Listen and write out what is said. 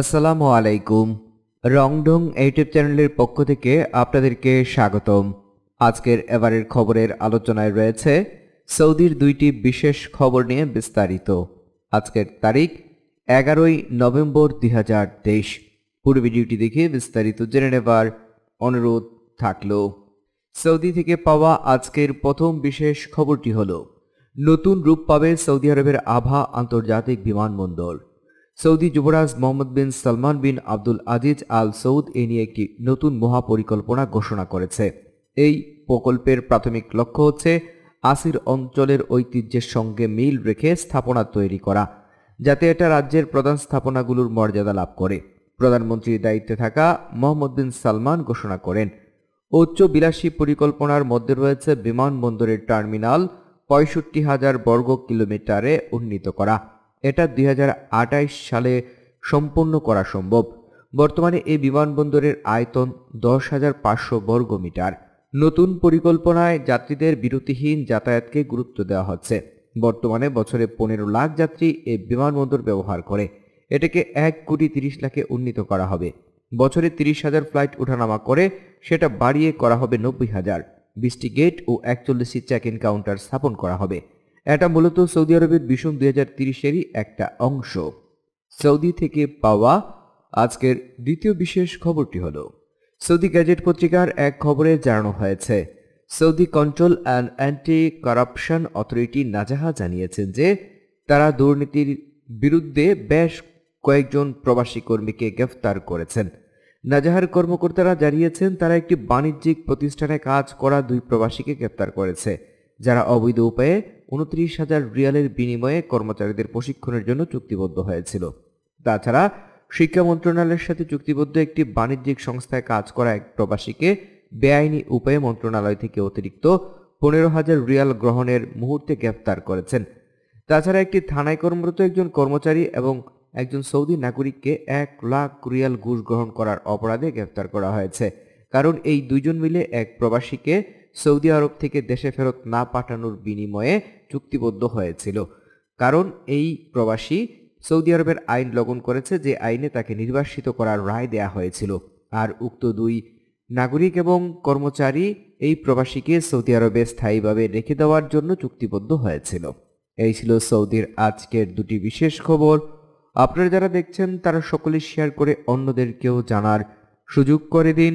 আসসালামু আলাইকুম রংডং ইউটিউব চ্যানেলের পক্ষ থেকে আপনাদেরকে স্বাগতম আজকের এবারের খবরের আলোচনায় রয়েছে সৌদির দুইটি বিশেষ খবর নিয়ে বিস্তারিত আজকের তারিখ এগারোই নভেম্বর দুই হাজার তেইশ পুরো ভিডিওটি দেখে বিস্তারিত জেনে নেবার অনুরোধ থাকল সৌদি থেকে পাওয়া আজকের প্রথম বিশেষ খবরটি হল নতুন রূপ পাবে সৌদি আরবের আভা আন্তর্জাতিক বিমানবন্দর সৌদি যুবরাজ Mohammed bin Salman bin Abdul Aziz Al Saud এ নিয়ে একটি নতুন মহাপরিকল্পনা ঘোষণা করেছে এই প্রকল্পের প্রাথমিক লক্ষ্য হচ্ছে আসির অঞ্চলের ঐতিহ্যের সঙ্গে মিল রেখে স্থাপনা তৈরি করা যাতে এটা রাজ্যের প্রধান স্থাপনাগুলোর মর্যাদা লাভ করে প্রধানমন্ত্রীর দায়িত্বে থাকা মোহাম্মদ বিন সালমান ঘোষণা করেন উচ্চ বিলাসী পরিকল্পনার মধ্যে রয়েছে বিমানবন্দরের টার্মিনাল পঁয়ষট্টি হাজার বর্গ কিলোমিটারে উন্নীত করা এটা দুই সালে সম্পূর্ণ করা সম্ভব বর্তমানে এই বিমানবন্দরের আয়তন দশ হাজার পাঁচশো বর্গ মিটার নতুন পরিকল্পনায় যাত্রীদের বিরতিহীন যাতায়াতকে গুরুত্ব দেওয়া হচ্ছে বর্তমানে বছরে পনেরো লাখ যাত্রী এই বিমানবন্দর ব্যবহার করে এটাকে এক কোটি তিরিশ লাখে উন্নীত করা হবে বছরে তিরিশ হাজার ফ্লাইট ওঠানামা করে সেটা বাড়িয়ে করা হবে নব্বই হাজার বিশটি গেট ও একচল্লিশটি চেক ইন কাউন্টার স্থাপন করা হবে এটা মূলত সৌদি আরবের বিষম দুই তিরিশেরই একটা অংশ সৌদি থেকে পাওয়া আজকের দ্বিতীয় বিশেষ খবরটি হল সৌদি গ্যাজেট পত্রিকার এক খবরে জানানো হয়েছে Saudi control and anti corruption authority Nazaha জানিয়েছেন যে তারা দুর্নীতির বিরুদ্ধে বেশ কয়েকজন প্রবাসী কর্মীকে গ্রেফতার করেছেন নাজাহার কর্মকর্তারা জানিয়েছেন তারা একটি বাণিজ্যিক প্রতিষ্ঠানে কাজ করা দুই প্রবাসীকে গ্রেফতার করেছে যারা অবৈধ উপায়ে উনত্রিশ হাজার রিয়ালের বিনিময়ে কর্মচারীদের প্রশিক্ষণের জন্য চুক্তিবদ্ধ হয়েছিল তাছাড়া শিক্ষা মন্ত্রণালয়ের সাথে চুক্তিবদ্ধ একটি বাণিজ্যিক সংস্থায় কাজ করা এক প্রবাসীকে বেআইনি উপায়ে মন্ত্রণালয় থেকে অতিরিক্ত পনেরো হাজার রিয়াল গ্রহণের মুহূর্তে গ্রেফতার করেছেন তাছাড়া একটি থানায় কর্মরত একজন কর্মচারী এবং একজন সৌদি নাগরিককে এক লাখ রিয়াল ঘুষ গ্রহণ করার অপরাধে গ্রেফতার করা হয়েছে কারণ এই দুইজন মিলে এক প্রবাসীকে সৌদি আরব থেকে দেশে ফেরত না পাঠানোর বিনিময়ে চুক্তিবদ্ধ হয়েছিল কারণ এই প্রবাসী সৌদি আরবের আইন লগন করেছে যে আইনে তাকে নির্বাসিত করার রায় দেয়া হয়েছিল আর উক্ত দুই নাগরিক এবং কর্মচারী এই প্রবাসীকে সৌদি আরবে স্থায়ীভাবে রেখে দেওয়ার জন্য চুক্তিবদ্ধ হয়েছিল এই ছিল সৌদির আজকের দুটি বিশেষ খবর আপনারা যারা দেখছেন তারা সকলে শেয়ার করে অন্যদেরকেও জানার সুযোগ করে দিন